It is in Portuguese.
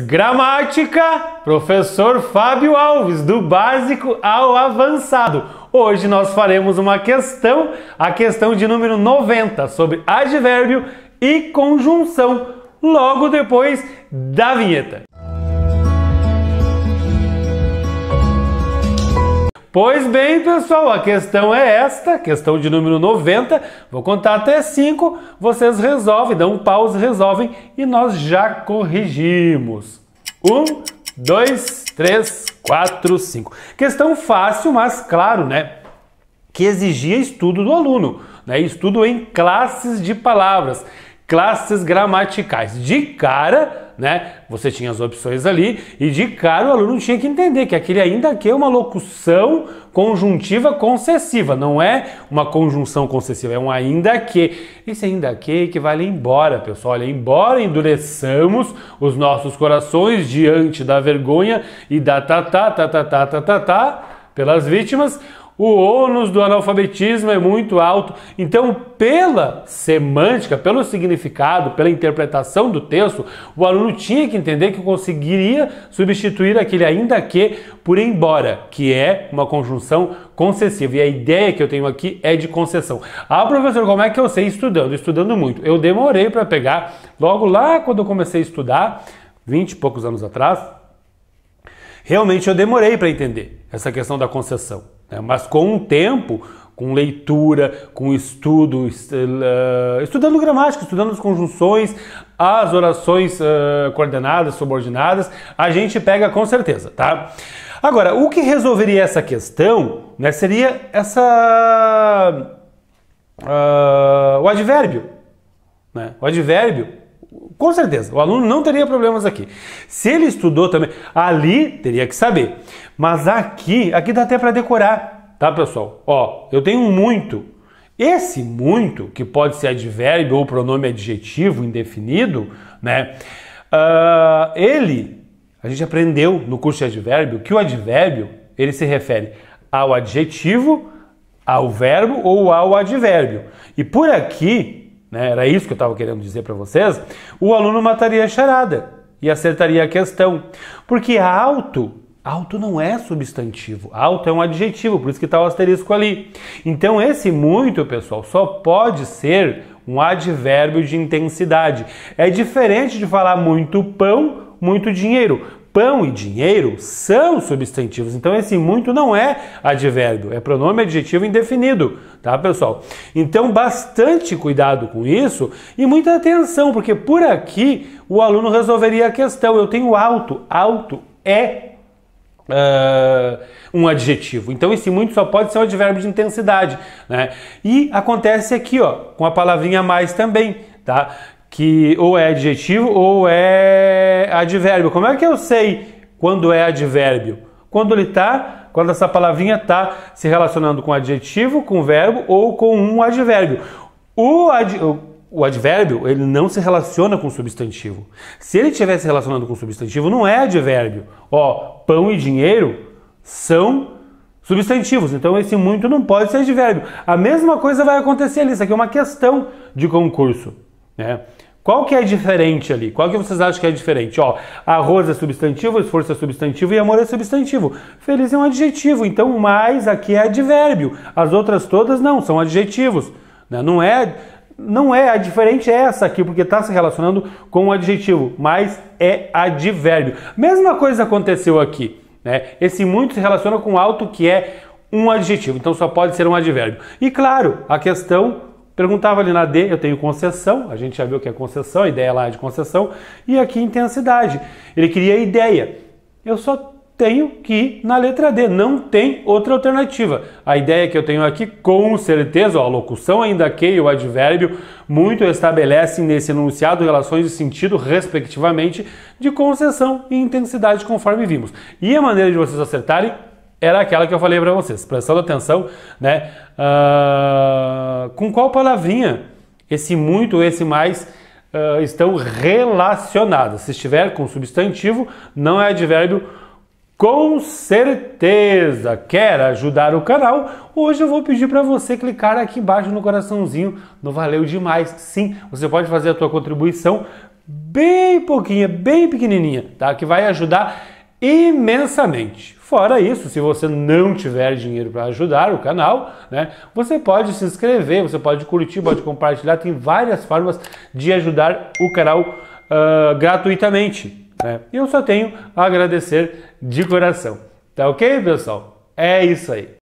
Gramática, professor Fábio Alves, do básico ao avançado. Hoje nós faremos uma questão, a questão de número 90, sobre advérbio e conjunção, logo depois da vinheta. Pois bem, pessoal, a questão é esta, questão de número 90. Vou contar até 5, vocês resolvem, dão um pause, resolvem e nós já corrigimos. 1, 2, 3, 4, 5. Questão fácil, mas claro, né? Que exigia estudo do aluno, né? Estudo em classes de palavras classes gramaticais. De cara, né? Você tinha as opções ali e de cara o aluno tinha que entender que aquele ainda que é uma locução conjuntiva concessiva, não é uma conjunção concessiva, é um ainda que. Esse ainda que é que vale embora, pessoal. Olha, embora endureçamos os nossos corações diante da vergonha e da tatá, tatá, tá, tatá, tá, tatá, tá, tá pelas vítimas, o ônus do analfabetismo é muito alto. Então, pela semântica, pelo significado, pela interpretação do texto, o aluno tinha que entender que conseguiria substituir aquele ainda que por embora, que é uma conjunção concessiva. E a ideia que eu tenho aqui é de concessão. Ah, professor, como é que eu sei estudando? Estudando muito. Eu demorei para pegar, logo lá quando eu comecei a estudar, 20 e poucos anos atrás, realmente eu demorei para entender essa questão da concessão. Né? Mas com o tempo, com leitura, com estudo, eh, estudando gramática, estudando as conjunções, as orações eh, coordenadas, subordinadas, a gente pega com certeza, tá? Agora, o que resolveria essa questão né, seria essa uh, o advérbio. Né? O advérbio com certeza, o aluno não teria problemas aqui. Se ele estudou também, ali teria que saber. Mas aqui, aqui dá até para decorar, tá, pessoal? Ó, eu tenho muito. Esse muito, que pode ser advérbio ou pronome adjetivo indefinido, né? Uh, ele, a gente aprendeu no curso de advérbio que o advérbio ele se refere ao adjetivo, ao verbo ou ao advérbio. E por aqui né? era isso que eu estava querendo dizer para vocês, o aluno mataria a charada e acertaria a questão. Porque alto, alto não é substantivo, alto é um adjetivo, por isso que está o asterisco ali. Então esse muito, pessoal, só pode ser um advérbio de intensidade. É diferente de falar muito pão muito dinheiro. Pão e dinheiro são substantivos. Então, esse muito não é advérbio, é pronome adjetivo indefinido, tá, pessoal? Então, bastante cuidado com isso e muita atenção, porque por aqui o aluno resolveria a questão. Eu tenho alto, alto é Uh, um adjetivo. Então, esse muito só pode ser um advérbio de intensidade. Né? E acontece aqui ó, com a palavrinha mais também. Tá? que ou é adjetivo ou é advérbio. Como é que eu sei quando é advérbio? Quando ele está, quando essa palavrinha está se relacionando com adjetivo, com verbo ou com um advérbio. O, ad, o advérbio ele não se relaciona com substantivo. Se ele estiver se relacionando com substantivo, não é advérbio. Ó, pão e dinheiro são substantivos. Então esse muito não pode ser advérbio. A mesma coisa vai acontecer ali. Isso aqui é uma questão de concurso, né? Qual que é diferente ali? Qual que vocês acham que é diferente? Ó, arroz é substantivo, esforço é substantivo e amor é substantivo. Feliz é um adjetivo, então mais aqui é advérbio. As outras todas não, são adjetivos. Né? Não é não é a diferente é essa aqui, porque está se relacionando com o adjetivo, mas é advérbio. Mesma coisa aconteceu aqui. Né? Esse muito se relaciona com alto, que é um adjetivo, então só pode ser um advérbio. E claro, a questão Perguntava ali na D, eu tenho concessão, a gente já viu que é concessão, a ideia lá é de concessão, e aqui intensidade. Ele queria ideia. Eu só tenho que ir na letra D, não tem outra alternativa. A ideia que eu tenho aqui, com certeza, ó, a locução ainda que e o advérbio muito estabelecem nesse enunciado relações de sentido, respectivamente, de concessão e intensidade, conforme vimos. E a maneira de vocês acertarem era aquela que eu falei para vocês, prestando atenção, né? Uh, com qual palavrinha esse muito, esse mais uh, estão relacionados? Se estiver com substantivo, não é advérbio. Com certeza! Quer ajudar o canal? Hoje eu vou pedir para você clicar aqui embaixo no coraçãozinho, no valeu demais. Sim, você pode fazer a tua contribuição bem pouquinha, bem pequenininha, tá? Que vai ajudar imensamente. Fora isso, se você não tiver dinheiro para ajudar o canal, né, você pode se inscrever, você pode curtir, pode compartilhar, tem várias formas de ajudar o canal uh, gratuitamente. Né? Eu só tenho a agradecer de coração. Tá ok, pessoal? É isso aí.